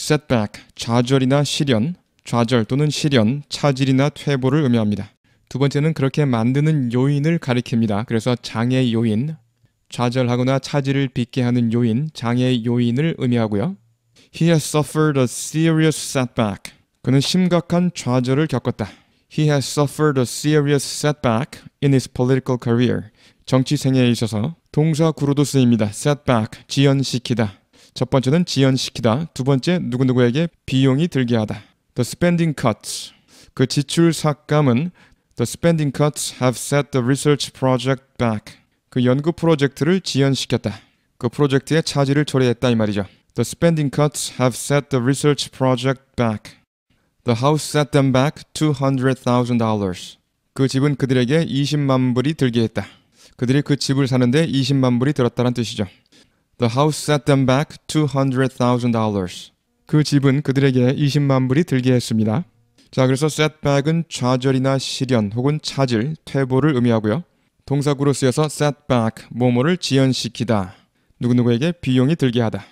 setback, 좌절이나 실현, 좌절 또는 실현, 차질이나 퇴보를 의미합니다. 두 번째는 그렇게 만드는 요인을 가리킵니다. 그래서 장애 요인, 좌절하거나 차질을 빚게 하는 요인, 장애 요인을 의미하고요. He has suffered a serious setback. 그는 심각한 좌절을 겪었다. He has suffered a serious setback in his political career. 정치 생애에 있어서 동사 구로도 쓰입니다. setback, 지연시키다. 첫 번째는 지연시키다. 두 번째 누구누구에게 비용이 들게 하다. The spending cuts. 그 지출 삭감은 The spending cuts have set the research project back. 그 연구 프로젝트를 지연시켰다. 그 프로젝트의 차질을 초래했다 이 말이죠. The spending cuts have set the research project back. The house set them back $200,000. 그 집은 그들에게 20만 불이 들게 했다. 그들이 그 집을 사는데 20만 불이 들었다는 뜻이죠. The house set them back $200,000. 그 집은 그들에게 20만 불이 들게 했습니다. 자, 그래서 setback은 좌절이나 실현 혹은 차질, 퇴보를 의미하고요. 동사구로 쓰여서 setback, 뭐뭐를 지연시키다. 누구누구에게 비용이 들게 하다.